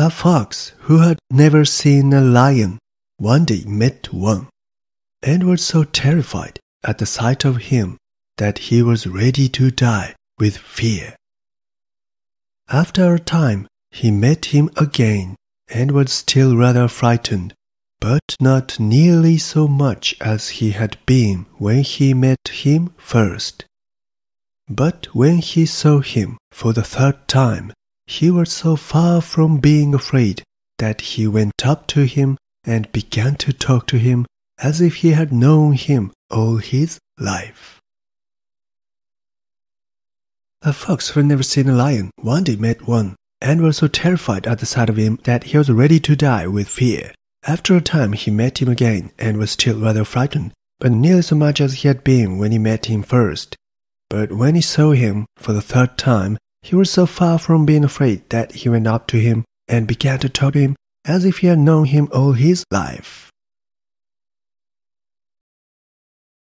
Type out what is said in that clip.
A fox who had never seen a lion one day met one, and was so terrified at the sight of him that he was ready to die with fear. After a time, he met him again and was still rather frightened, but not nearly so much as he had been when he met him first. But when he saw him for the third time, he was so far from being afraid that he went up to him and began to talk to him as if he had known him all his life. A fox who had never seen a lion one day met one, and was so terrified at the sight of him that he was ready to die with fear. After a time he met him again and was still rather frightened, but nearly so much as he had been when he met him first. But when he saw him for the third time, he was so far from being afraid that he went up to him and began to talk to him as if he had known him all his life.